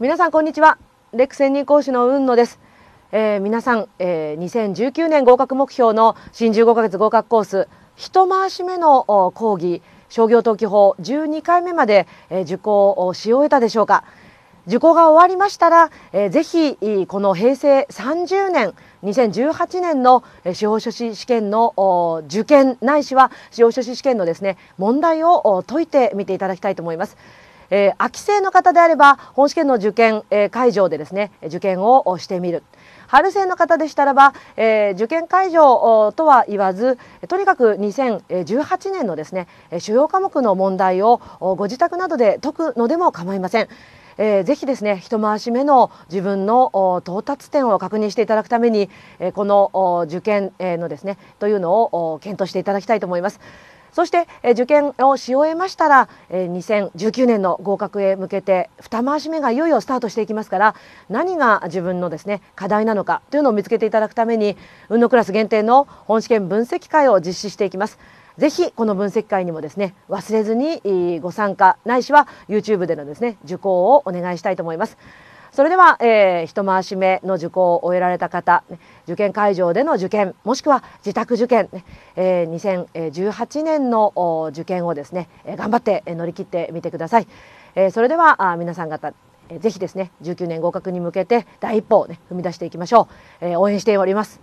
皆さんこんにちはレク専任講師の雲野です、えー、皆さん、えー、2019年合格目標の新15ヶ月合格コース一回し目の講義商業登記法12回目まで、えー、受講をし終えたでしょうか受講が終わりましたら、えー、ぜひこの平成30年2018年の司法書士試験の受験ないしは司法書士試験のですね問題を解いてみていただきたいと思います。えー、秋生の方であれば本試験の受験、えー、会場でですね受験をしてみる春生の方でしたらば、えー、受験会場とは言わずとにかく2018年のですね主要科目の問題をご自宅などで解くのでも構いません。ぜひですね一回し目の自分の到達点を確認していただくために、この受験のですねというのを検討していただきたいと思います。そして、え受験をし終えましたら、え2019年の合格へ向けて二回し目がいよいよスタートしていきますから何が自分のですね課題なのかというのを見つけていただくために運動クラス限定の本試験分析会を実施していきます。ぜひこの分析会にもですね忘れずにご参加ないしは YouTube でのですね受講をお願いしたいと思います。それでは、えー、一回し目の受講を終えられた方、受験会場での受験もしくは自宅受験、ねえー、2018年の受験をですね頑張って乗り切ってみてください。えー、それではあ皆さん方ぜひですね19年合格に向けて第一歩を、ね、踏み出していきましょう、えー、応援しております